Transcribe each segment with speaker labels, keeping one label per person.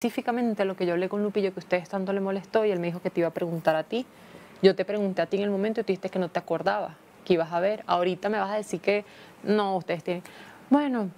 Speaker 1: específicamente lo que yo hablé con Lupillo, que a ustedes tanto le molestó, y él me dijo que te iba a preguntar a ti. Yo te pregunté a ti en el momento y tú dijiste que no te acordabas, que ibas a ver. Ahorita me vas a decir que no, ustedes tienen. Bueno,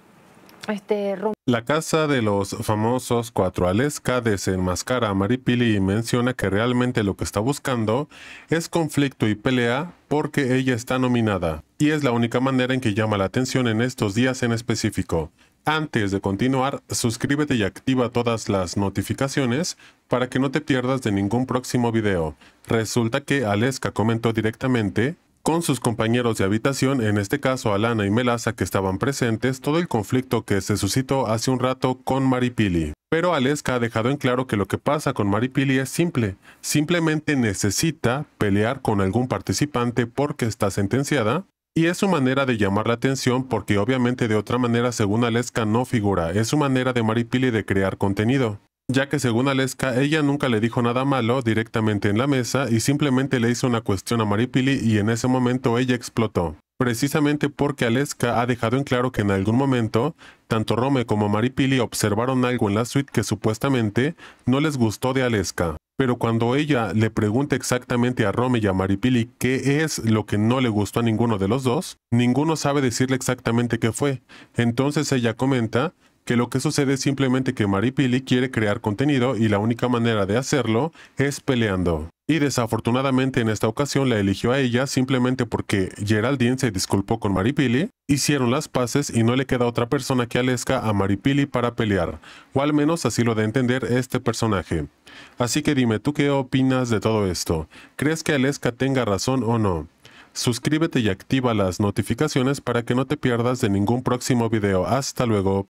Speaker 1: este. La casa de los famosos cuatro Alesca desenmascara a Maripili y menciona que realmente lo que está buscando es conflicto y pelea porque ella está nominada. Y es la única manera en que llama la atención en estos días en específico. Antes de continuar, suscríbete y activa todas las notificaciones para que no te pierdas de ningún próximo video. Resulta que Aleska comentó directamente con sus compañeros de habitación, en este caso Alana y Melaza que estaban presentes, todo el conflicto que se suscitó hace un rato con Maripili. Pero Aleska ha dejado en claro que lo que pasa con Maripili es simple, simplemente necesita pelear con algún participante porque está sentenciada y es su manera de llamar la atención porque obviamente de otra manera según Aleska no figura, es su manera de Maripili de crear contenido. Ya que según Aleska, ella nunca le dijo nada malo directamente en la mesa y simplemente le hizo una cuestión a Maripili y en ese momento ella explotó. Precisamente porque Aleska ha dejado en claro que en algún momento, tanto Rome como Maripili observaron algo en la suite que supuestamente no les gustó de Aleska. Pero cuando ella le pregunta exactamente a Rome y a Maripili qué es lo que no le gustó a ninguno de los dos, ninguno sabe decirle exactamente qué fue. Entonces ella comenta que lo que sucede es simplemente que Maripili quiere crear contenido y la única manera de hacerlo es peleando. Y desafortunadamente en esta ocasión la eligió a ella simplemente porque Geraldine se disculpó con Maripili, hicieron las paces y no le queda otra persona que Aleska a Maripili para pelear, o al menos así lo de entender este personaje. Así que dime, ¿tú qué opinas de todo esto? ¿Crees que Aleska tenga razón o no? Suscríbete y activa las notificaciones para que no te pierdas de ningún próximo video. Hasta luego.